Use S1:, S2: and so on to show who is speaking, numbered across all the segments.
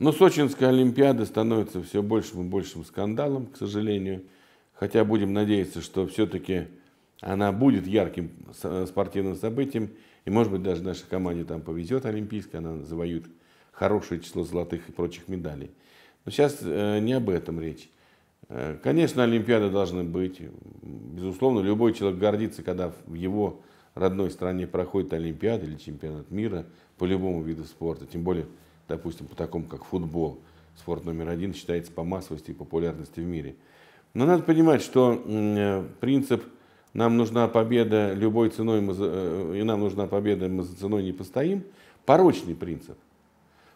S1: Но Сочинская Олимпиада становится все большим и большим скандалом, к сожалению. Хотя будем надеяться, что все-таки она будет ярким э, спортивным событием. И, может быть, даже нашей команде там повезет олимпийская, она завоюет хорошее число золотых и прочих медалей. Но сейчас э, не об этом речь. Э, конечно, Олимпиада должна быть. Безусловно, любой человек гордится, когда в его родной стране проходит Олимпиада или чемпионат мира по любому виду спорта. Тем более допустим, по такому, как футбол, спорт номер один, считается по массовости и популярности в мире. Но надо понимать, что э, принцип «нам нужна победа любой ценой, мы, э, и нам нужна победа, мы за ценой не постоим» – порочный принцип.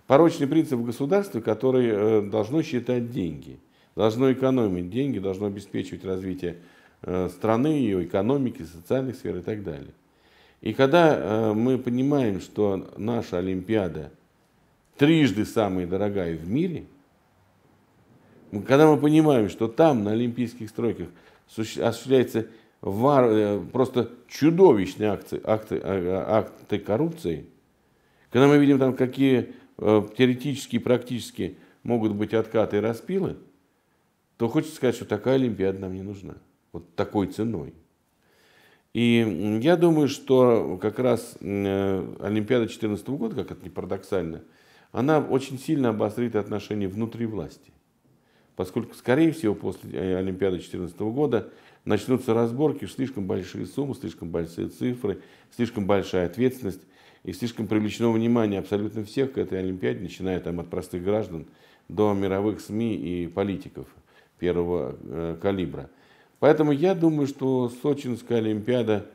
S1: Порочный принцип в государстве, который э, должно считать деньги, должно экономить деньги, должно обеспечивать развитие страны, ее экономики, социальных сфер и так далее. И когда мы понимаем, что наша Олимпиада – трижды самая дорогая в мире, когда мы понимаем, что там, на олимпийских стройках, осуществляется вар, э, просто чудовищные акции, акты, а, а, акты коррупции, когда мы видим там, какие э, теоретически и практически могут быть откаты и распилы, то хочется сказать, что такая Олимпиада нам не нужна. Вот такой ценой. И я думаю, что как раз э, Олимпиада 2014 года, как это не парадоксально, она очень сильно обострит отношения внутри власти. Поскольку, скорее всего, после э, Олимпиады 2014 года начнутся разборки, слишком большие суммы, слишком большие цифры, слишком большая ответственность и слишком привлечено внимание абсолютно всех к этой Олимпиаде, начиная там от простых граждан до мировых СМИ и политиков первого э, калибра. Поэтому я думаю, что Сочинская Олимпиада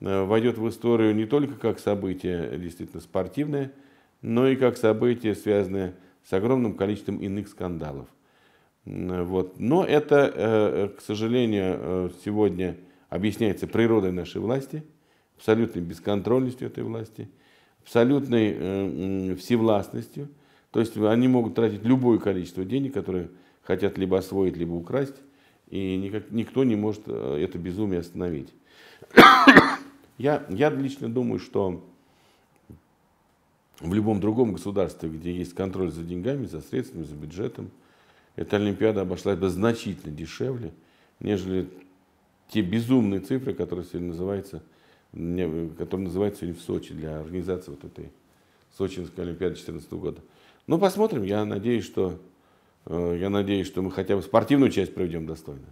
S1: э, войдет в историю не только как событие действительно спортивное – но ну и как события, связанные с огромным количеством иных скандалов. Вот. Но это, э, к сожалению, э, сегодня объясняется природой нашей власти, абсолютной бесконтрольностью этой власти, абсолютной э, всевластностью. То есть они могут тратить любое количество денег, которые хотят либо освоить, либо украсть, и никак, никто не может это безумие остановить. Я, я лично думаю, что в любом другом государстве, где есть контроль за деньгами, за средствами, за бюджетом, эта Олимпиада обошлась бы значительно дешевле, нежели те безумные цифры, которые сегодня называются, которые называются сегодня в Сочи для организации вот этой Сочинской Олимпиады 2014 года. Ну, посмотрим. Я надеюсь, что, э, я надеюсь, что мы хотя бы спортивную часть проведем достойно.